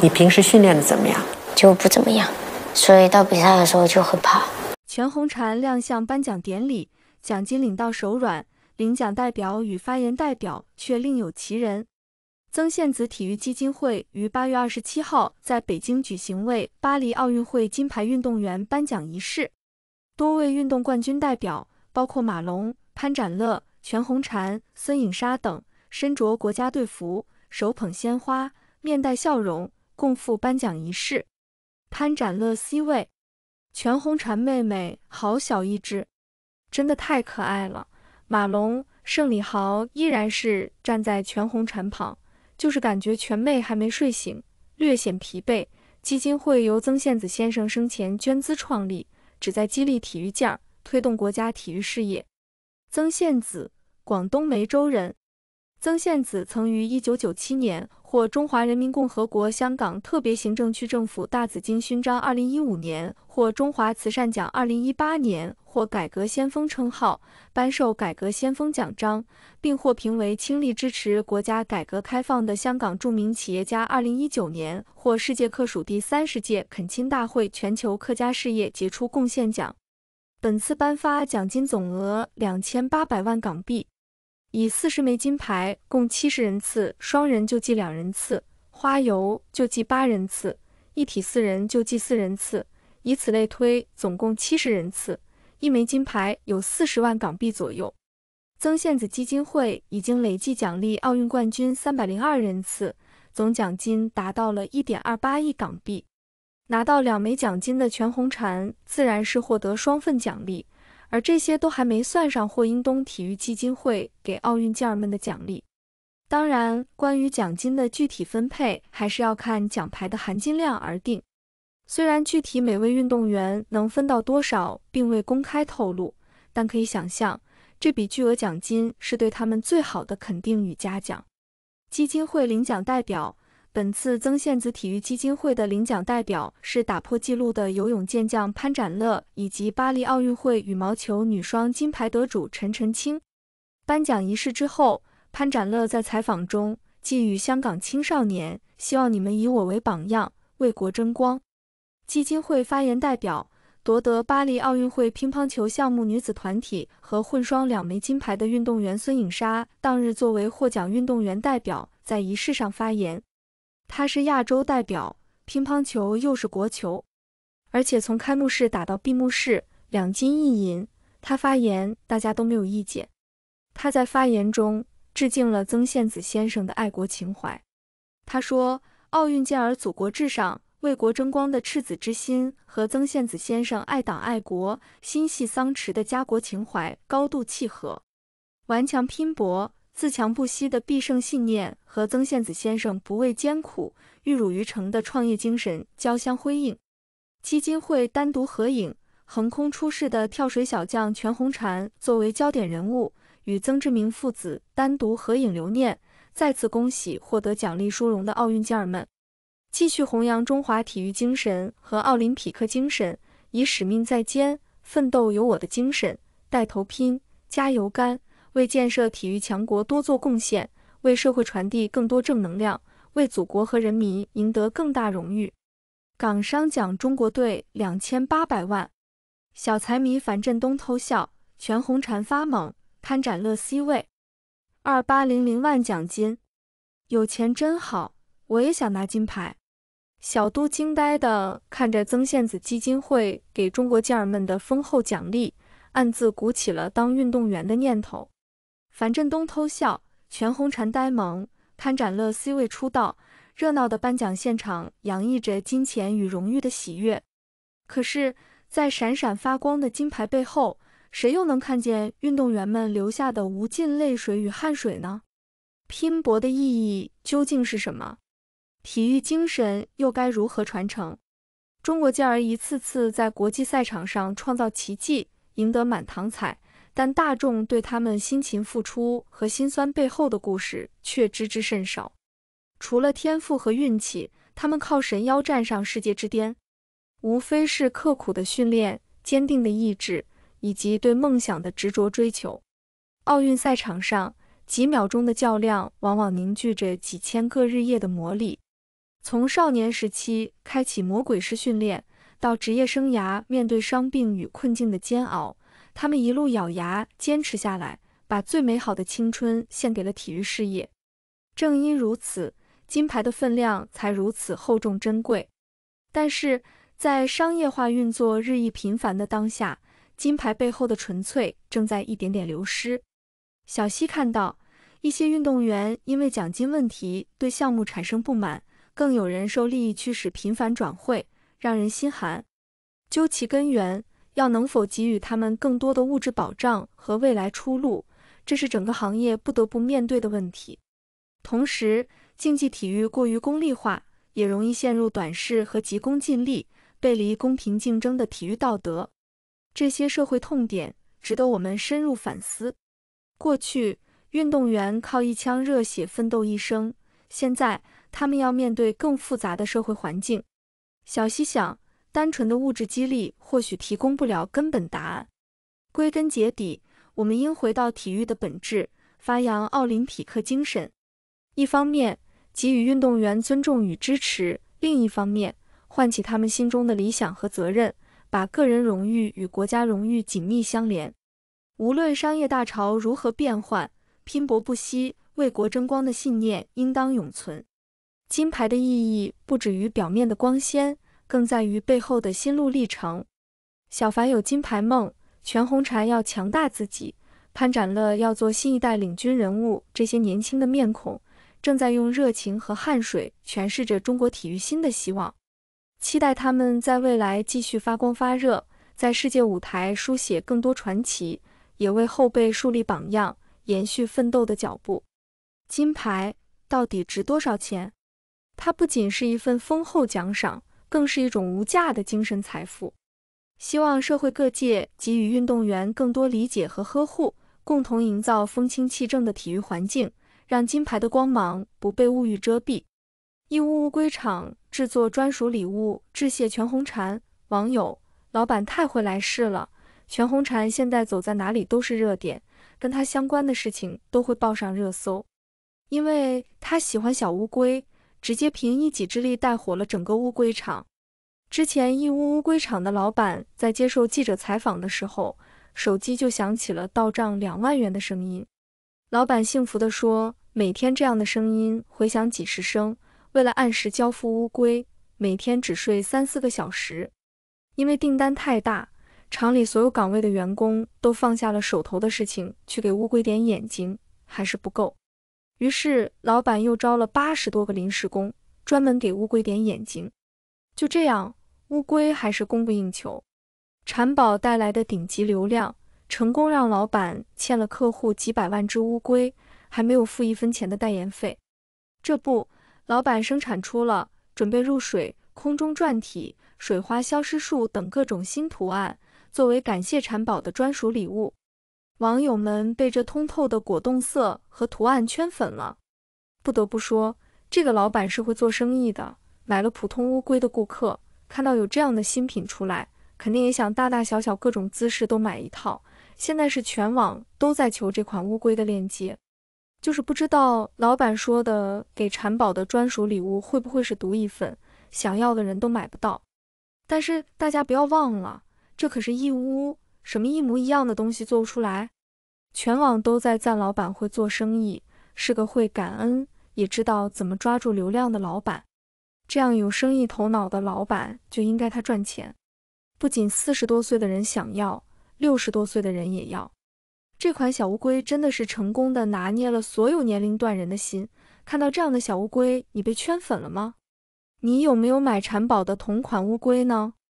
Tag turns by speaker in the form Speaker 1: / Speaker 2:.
Speaker 1: 你平时训练的怎么样？就不怎么样，所以到比赛的时候就很怕。全红婵亮相颁奖典礼，奖金领到手软，领奖代表与发言代表却另有其人。曾宪梓体育基金会于八月二十七号在北京举行为巴黎奥运会金牌运动员颁奖仪式，多位运动冠军代表，包括马龙、潘展乐、全红婵、孙颖莎等，身着国家队服，手捧鲜花，面带笑容。共赴颁奖仪式，潘展乐 C 位，全红婵妹妹好小一只，真的太可爱了。马龙、盛李豪依然是站在全红婵旁，就是感觉全妹还没睡醒，略显疲惫。基金会由曾宪梓先生生前捐资创立，旨在激励体育健儿，推动国家体育事业。曾宪梓，广东梅州人。曾宪梓曾于1997年。获中华人民共和国香港特别行政区政府大紫荆勋章，2015年获中华慈善奖，2018年获改革先锋称号，颁授改革先锋奖章，并获评为倾力支持国家改革开放的香港著名企业家。2019年获世界客属第三十届恳亲大会全球客家事业杰出贡献奖。本次颁发奖金总额两千八百万港币。以四十枚金牌，共七十人次，双人就计两人次，花游就计八人次，一体四人就计四人次，以此类推，总共七十人次。一枚金牌有四十万港币左右。曾宪梓基金会已经累计奖励奥运冠军三百零二人次，总奖金达到了一点二八亿港币。拿到两枚奖金的全红婵，自然是获得双份奖励。而这些都还没算上霍英东体育基金会给奥运健儿们的奖励。当然，关于奖金的具体分配，还是要看奖牌的含金量而定。虽然具体每位运动员能分到多少并未公开透露，但可以想象，这笔巨额奖金是对他们最好的肯定与嘉奖。基金会领奖代表。本次曾宪梓体育基金会的领奖代表是打破纪录的游泳健将潘展乐，以及巴黎奥运会羽毛球女双金牌得主陈清颁奖仪式之后，潘展乐在采访中寄语香港青少年，希望你们以我为榜样，为国争光。基金会发言代表、夺得巴黎奥运会乒乓球项目女子团体和混双两枚金牌的运动员孙颖莎，当日作为获奖运动员代表在仪式上发言。他是亚洲代表，乒乓球又是国球，而且从开幕式打到闭幕式，两金一银。他发言，大家都没有意见。他在发言中致敬了曾宪梓先生的爱国情怀。他说，奥运健儿祖国至上、为国争光的赤子之心，和曾宪梓先生爱党爱国、心系桑池的家国情怀高度契合，顽强拼搏。自强不息的必胜信念和曾宪梓先生不畏艰苦、玉汝于成的创业精神交相辉映。基金会单独合影，横空出世的跳水小将全红婵作为焦点人物，与曾志明父子单独合影留念。再次恭喜获得奖励殊荣的奥运健儿们，继续弘扬中华体育精神和奥林匹克精神，以使命在肩、奋斗有我的精神，带头拼、加油干。为建设体育强国多做贡献，为社会传递更多正能量，为祖国和人民赢得更大荣誉。港商奖中国队两千八百万，小财迷樊振东偷笑，全红婵发懵，潘展乐 C 位，二八零零万奖金，有钱真好，我也想拿金牌。小都惊呆地看着曾宪梓基金会给中国健儿们的丰厚奖励，暗自鼓起了当运动员的念头。樊振东偷笑，全红婵呆萌，潘展乐 C 位出道，热闹的颁奖现场洋溢着金钱与荣誉的喜悦。可是，在闪闪发光的金牌背后，谁又能看见运动员们留下的无尽泪水与汗水呢？拼搏的意义究竟是什么？体育精神又该如何传承？中国健儿一次次在国际赛场上创造奇迹，赢得满堂彩。但大众对他们辛勤付出和辛酸背后的故事却知之甚少。除了天赋和运气，他们靠神妖站上世界之巅，无非是刻苦的训练、坚定的意志以及对梦想的执着追求。奥运赛场上几秒钟的较量，往往凝聚着几千个日夜的磨砺。从少年时期开启魔鬼式训练，到职业生涯面对伤病与困境的煎熬。他们一路咬牙坚持下来，把最美好的青春献给了体育事业。正因如此，金牌的分量才如此厚重珍贵。但是，在商业化运作日益频繁的当下，金牌背后的纯粹正在一点点流失。小溪看到一些运动员因为奖金问题对项目产生不满，更有人受利益驱使频繁转会，让人心寒。究其根源。要能否给予他们更多的物质保障和未来出路，这是整个行业不得不面对的问题。同时，竞技体育过于功利化，也容易陷入短视和急功近利，背离公平竞争的体育道德。这些社会痛点值得我们深入反思。过去，运动员靠一腔热血奋斗一生，现在他们要面对更复杂的社会环境。小西想。单纯的物质激励或许提供不了根本答案。归根结底，我们应回到体育的本质，发扬奥林匹克精神。一方面给予运动员尊重与支持，另一方面唤起他们心中的理想和责任，把个人荣誉与国家荣誉紧密相连。无论商业大潮如何变幻，拼搏不息、为国争光的信念应当永存。金牌的意义不止于表面的光鲜。更在于背后的心路历程。小凡有金牌梦，全红婵要强大自己，潘展乐要做新一代领军人物。这些年轻的面孔正在用热情和汗水诠释着中国体育新的希望。期待他们在未来继续发光发热，在世界舞台书写更多传奇，也为后辈树立榜样，延续奋斗的脚步。金牌到底值多少钱？它不仅是一份丰厚奖赏。更是一种无价的精神财富。希望社会各界给予运动员更多理解和呵护，共同营造风清气正的体育环境，让金牌的光芒不被物欲遮蔽。义乌乌龟厂制作专属礼物致谢全红婵，网友：老板太会来事了！全红婵现在走在哪里都是热点，跟她相关的事情都会报上热搜，因为她喜欢小乌龟。直接凭一己之力带火了整个乌龟厂。之前义乌乌龟厂的老板在接受记者采访的时候，手机就响起了到账两万元的声音。老板幸福地说：“每天这样的声音回响几十声，为了按时交付乌龟，每天只睡三四个小时。因为订单太大，厂里所有岗位的员工都放下了手头的事情去给乌龟点眼睛，还是不够。”于是，老板又招了八十多个临时工，专门给乌龟点眼睛。就这样，乌龟还是供不应求。产宝带来的顶级流量，成功让老板欠了客户几百万只乌龟，还没有付一分钱的代言费。这不，老板生产出了准备入水、空中转体、水花消失术等各种新图案，作为感谢产宝的专属礼物。网友们被这通透的果冻色和图案圈粉了，不得不说，这个老板是会做生意的。买了普通乌龟的顾客，看到有这样的新品出来，肯定也想大大小小各种姿势都买一套。现在是全网都在求这款乌龟的链接，就是不知道老板说的给馋宝的专属礼物会不会是独一份，想要的人都买不到。但是大家不要忘了，这可是义乌。什么一模一样的东西做不出来？全网都在赞老板会做生意，是个会感恩，也知道怎么抓住流量的老板。这样有生意头脑的老板就应该他赚钱。不仅四十多岁的人想要，六十多岁的人也要。这款小乌龟真的是成功的拿捏了所有年龄段人的心。看到这样的小乌龟，你被圈粉了吗？你有没有买馋宝的同款乌龟呢？